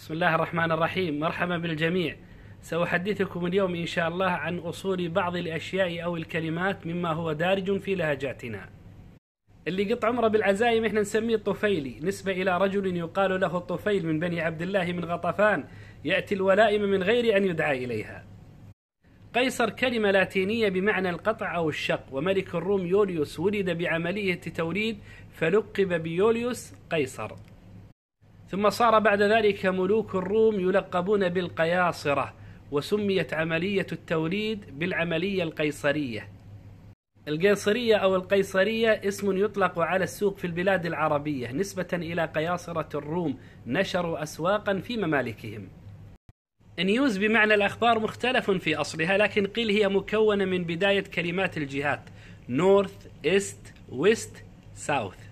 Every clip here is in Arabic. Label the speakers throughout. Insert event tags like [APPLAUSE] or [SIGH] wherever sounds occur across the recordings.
Speaker 1: بسم الله الرحمن الرحيم مرحبا بالجميع سأحدثكم اليوم إن شاء الله عن أصول بعض الأشياء أو الكلمات مما هو دارج في لهجاتنا اللي قط عمره بالعزايم احنا نسميه الطفيلي نسبة إلى رجل يقال له الطفيل من بني عبد الله من غطفان يأتي الولائم من غير أن يدعى إليها قيصر كلمة لاتينية بمعنى القطع أو الشق وملك الروم يوليوس ولد بعملية توريد فلقب بيوليوس قيصر ثم صار بعد ذلك ملوك الروم يلقبون بالقياصرة وسميت عملية التوليد بالعملية القيصرية القيصرية أو القيصرية اسم يطلق على السوق في البلاد العربية نسبة إلى قياصرة الروم نشروا أسواقا في ممالكهم نيوز بمعنى الأخبار مختلف في أصلها لكن قيل هي مكونة من بداية كلمات الجهات نورث إيست ويست ساوث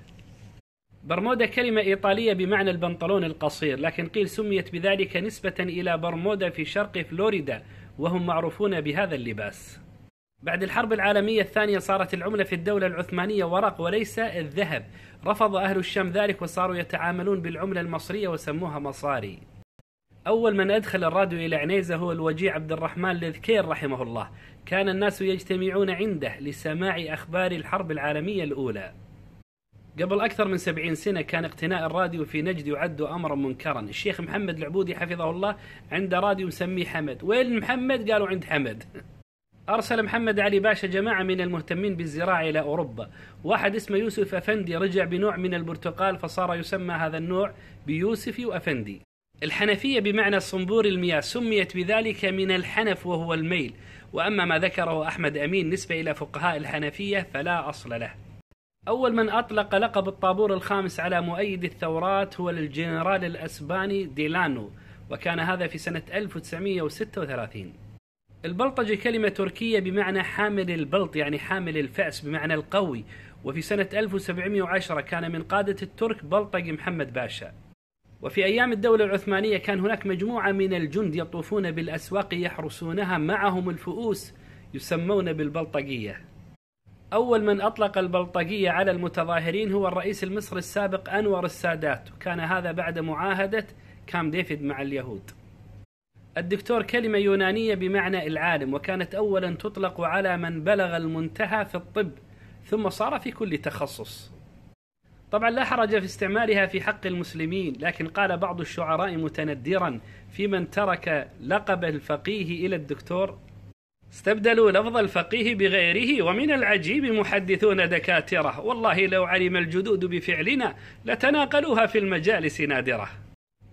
Speaker 1: برمودا كلمة إيطالية بمعنى البنطلون القصير لكن قيل سميت بذلك نسبة إلى برمودا في شرق فلوريدا وهم معروفون بهذا اللباس بعد الحرب العالمية الثانية صارت العملة في الدولة العثمانية ورق وليس الذهب رفض أهل الشام ذلك وصاروا يتعاملون بالعملة المصرية وسموها مصاري أول من أدخل الراديو إلى عنيزة هو الوجيع عبد الرحمن لذكير رحمه الله كان الناس يجتمعون عنده لسماع أخبار الحرب العالمية الأولى قبل أكثر من سبعين سنة كان اقتناء الراديو في نجد يعد أمرا منكرا الشيخ محمد العبودي حفظه الله عنده راديو مسميه حمد وين محمد قالوا عند حمد أرسل محمد علي باشا جماعة من المهتمين بالزراعة إلى أوروبا واحد اسمه يوسف أفندي رجع بنوع من البرتقال فصار يسمى هذا النوع بيوسفي وأفندي الحنفية بمعنى صنبور المياه سميت بذلك من الحنف وهو الميل وأما ما ذكره أحمد أمين نسبة إلى فقهاء الحنفية فلا أصل له أول من أطلق لقب الطابور الخامس على مؤيد الثورات هو الجنرال الأسباني ديلانو وكان هذا في سنة 1936 البلطجي كلمة تركية بمعنى حامل البلط يعني حامل الفأس بمعنى القوي وفي سنة 1710 كان من قادة الترك بلطج محمد باشا وفي أيام الدولة العثمانية كان هناك مجموعة من الجند يطوفون بالأسواق يحرسونها معهم الفؤوس يسمون بالبلطجية أول من أطلق البلطجية على المتظاهرين هو الرئيس المصري السابق أنور السادات وكان هذا بعد معاهدة كام ديفيد مع اليهود الدكتور كلمة يونانية بمعنى العالم وكانت أولا تطلق على من بلغ المنتهى في الطب ثم صار في كل تخصص طبعا لا حرج في استعمالها في حق المسلمين لكن قال بعض الشعراء متندرا في من ترك لقب الفقيه إلى الدكتور استبدلوا لفظ الفقيه بغيره ومن العجيب محدثون دكاترة والله لو علم الجدود بفعلنا لتناقلوها في المجالس نادرة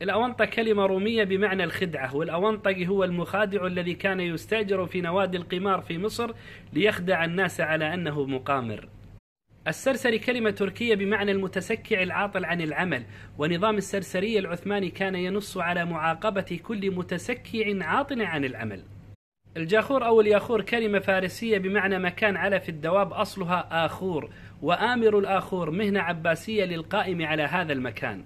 Speaker 1: الأونطة كلمة رومية بمعنى الخدعة والأونطة هو المخادع الذي كان يستاجر في نوادي القمار في مصر ليخدع الناس على أنه مقامر السرسري كلمة تركية بمعنى المتسكع العاطل عن العمل ونظام السرسري العثماني كان ينص على معاقبة كل متسكع عاطل عن العمل الجاخور أو الياخور كلمة فارسية بمعنى مكان علف الدواب أصلها آخور وآمر الآخور مهنة عباسية للقائم على هذا المكان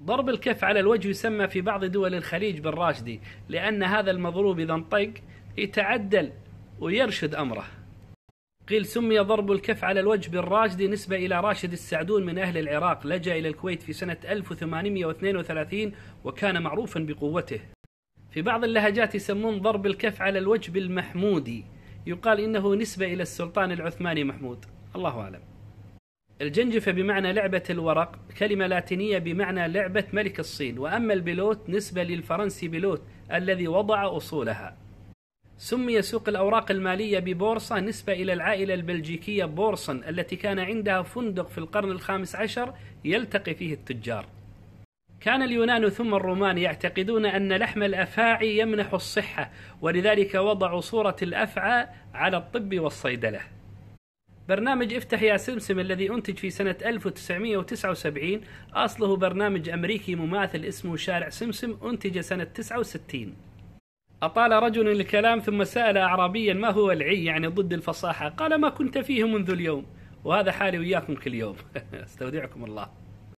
Speaker 1: ضرب الكف على الوجه يسمى في بعض دول الخليج بالراشدي لأن هذا المضروب إذا انطق يتعدل ويرشد أمره قيل سمي ضرب الكف على الوجه بالراشدي نسبة إلى راشد السعدون من أهل العراق لجأ إلى الكويت في سنة 1832 وكان معروفا بقوته في بعض اللهجات يسمون ضرب الكف على الوجه بالمحمودي يقال إنه نسبة إلى السلطان العثماني محمود الله أعلم الجنجفة بمعنى لعبة الورق كلمة لاتينية بمعنى لعبة ملك الصين وأما البلوت نسبة للفرنسي بلوت الذي وضع أصولها سمي سوق الأوراق المالية ببورصة نسبة إلى العائلة البلجيكية بورسن التي كان عندها فندق في القرن الخامس عشر يلتقي فيه التجار كان اليونان ثم الرومان يعتقدون أن لحم الأفاعي يمنح الصحة ولذلك وضعوا صورة الأفعى على الطب والصيدلة برنامج افتح يا سمسم الذي أنتج في سنة 1979 أصله برنامج أمريكي مماثل اسمه شارع سمسم أنتج سنة 69 أطال رجل الكلام ثم سأل أعرابيا ما هو العي يعني ضد الفصاحة قال ما كنت فيه منذ اليوم وهذا حالي وياكم كل يوم [LAUGHS] استودعكم الله